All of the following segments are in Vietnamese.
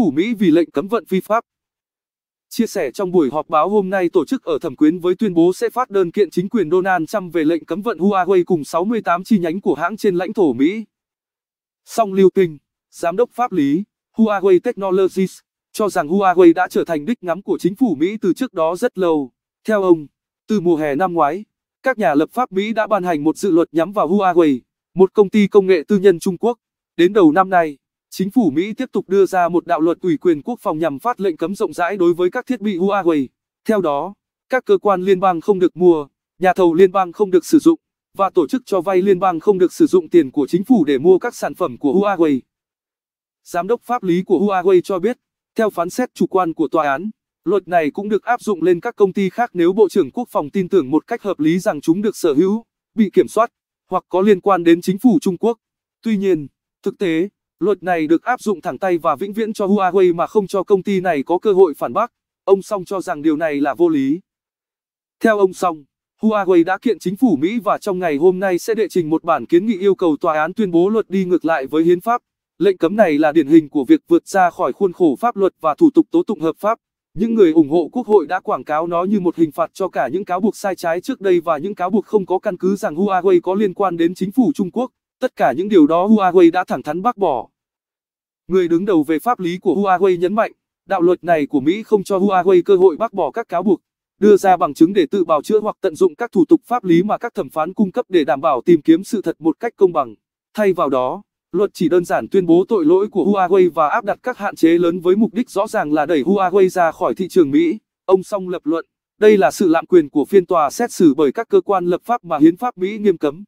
phủ Mỹ vì lệnh cấm vận vi pháp. Chia sẻ trong buổi họp báo hôm nay tổ chức ở thẩm quyến với tuyên bố sẽ phát đơn kiện chính quyền Donald Trump về lệnh cấm vận Huawei cùng 68 chi nhánh của hãng trên lãnh thổ Mỹ. Song Liêu Kinh, giám đốc pháp lý Huawei Technologies, cho rằng Huawei đã trở thành đích ngắm của chính phủ Mỹ từ trước đó rất lâu. Theo ông, từ mùa hè năm ngoái, các nhà lập pháp Mỹ đã ban hành một dự luật nhắm vào Huawei, một công ty công nghệ tư nhân Trung Quốc. Đến đầu năm nay, chính phủ Mỹ tiếp tục đưa ra một đạo luật ủy quyền quốc phòng nhằm phát lệnh cấm rộng rãi đối với các thiết bị Huawei. Theo đó, các cơ quan liên bang không được mua, nhà thầu liên bang không được sử dụng và tổ chức cho vay liên bang không được sử dụng tiền của chính phủ để mua các sản phẩm của Huawei. Giám đốc pháp lý của Huawei cho biết, theo phán xét chủ quan của tòa án, luật này cũng được áp dụng lên các công ty khác nếu Bộ trưởng Quốc phòng tin tưởng một cách hợp lý rằng chúng được sở hữu, bị kiểm soát hoặc có liên quan đến chính phủ Trung Quốc. Tuy nhiên, thực tế Luật này được áp dụng thẳng tay và vĩnh viễn cho Huawei mà không cho công ty này có cơ hội phản bác. Ông Song cho rằng điều này là vô lý. Theo ông Song, Huawei đã kiện chính phủ Mỹ và trong ngày hôm nay sẽ đệ trình một bản kiến nghị yêu cầu tòa án tuyên bố luật đi ngược lại với hiến pháp. Lệnh cấm này là điển hình của việc vượt ra khỏi khuôn khổ pháp luật và thủ tục tố tụng hợp pháp. Những người ủng hộ quốc hội đã quảng cáo nó như một hình phạt cho cả những cáo buộc sai trái trước đây và những cáo buộc không có căn cứ rằng Huawei có liên quan đến chính phủ Trung Quốc. Tất cả những điều đó Huawei đã thẳng thắn bác bỏ. Người đứng đầu về pháp lý của Huawei nhấn mạnh, đạo luật này của Mỹ không cho Huawei cơ hội bác bỏ các cáo buộc, đưa ra bằng chứng để tự bào chữa hoặc tận dụng các thủ tục pháp lý mà các thẩm phán cung cấp để đảm bảo tìm kiếm sự thật một cách công bằng. Thay vào đó, luật chỉ đơn giản tuyên bố tội lỗi của Huawei và áp đặt các hạn chế lớn với mục đích rõ ràng là đẩy Huawei ra khỏi thị trường Mỹ. Ông Song lập luận, đây là sự lạm quyền của phiên tòa xét xử bởi các cơ quan lập pháp mà hiến pháp Mỹ nghiêm cấm.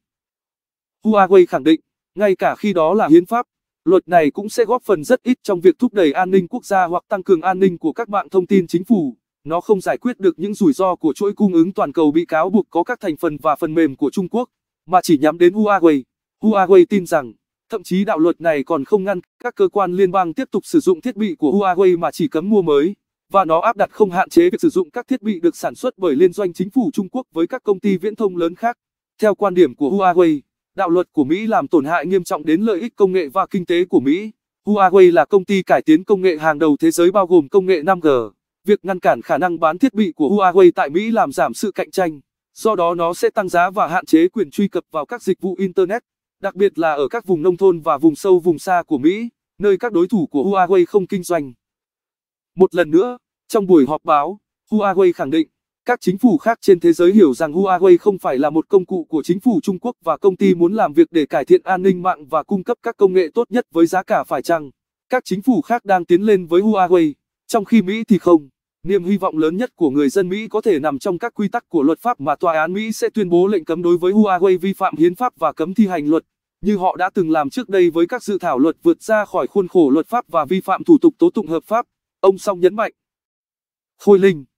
Huawei khẳng định, ngay cả khi đó là hiến pháp, luật này cũng sẽ góp phần rất ít trong việc thúc đẩy an ninh quốc gia hoặc tăng cường an ninh của các mạng thông tin chính phủ. Nó không giải quyết được những rủi ro của chuỗi cung ứng toàn cầu bị cáo buộc có các thành phần và phần mềm của Trung Quốc, mà chỉ nhắm đến Huawei. Huawei tin rằng, thậm chí đạo luật này còn không ngăn các cơ quan liên bang tiếp tục sử dụng thiết bị của Huawei mà chỉ cấm mua mới, và nó áp đặt không hạn chế việc sử dụng các thiết bị được sản xuất bởi liên doanh chính phủ Trung Quốc với các công ty viễn thông lớn khác. Theo quan điểm của Huawei, đạo luật của Mỹ làm tổn hại nghiêm trọng đến lợi ích công nghệ và kinh tế của Mỹ. Huawei là công ty cải tiến công nghệ hàng đầu thế giới bao gồm công nghệ 5G. Việc ngăn cản khả năng bán thiết bị của Huawei tại Mỹ làm giảm sự cạnh tranh, do đó nó sẽ tăng giá và hạn chế quyền truy cập vào các dịch vụ Internet, đặc biệt là ở các vùng nông thôn và vùng sâu vùng xa của Mỹ, nơi các đối thủ của Huawei không kinh doanh. Một lần nữa, trong buổi họp báo, Huawei khẳng định các chính phủ khác trên thế giới hiểu rằng Huawei không phải là một công cụ của chính phủ Trung Quốc và công ty muốn làm việc để cải thiện an ninh mạng và cung cấp các công nghệ tốt nhất với giá cả phải chăng. Các chính phủ khác đang tiến lên với Huawei, trong khi Mỹ thì không. Niềm hy vọng lớn nhất của người dân Mỹ có thể nằm trong các quy tắc của luật pháp mà tòa án Mỹ sẽ tuyên bố lệnh cấm đối với Huawei vi phạm hiến pháp và cấm thi hành luật, như họ đã từng làm trước đây với các dự thảo luật vượt ra khỏi khuôn khổ luật pháp và vi phạm thủ tục tố tụng hợp pháp, ông Song nhấn mạnh. Khôi Linh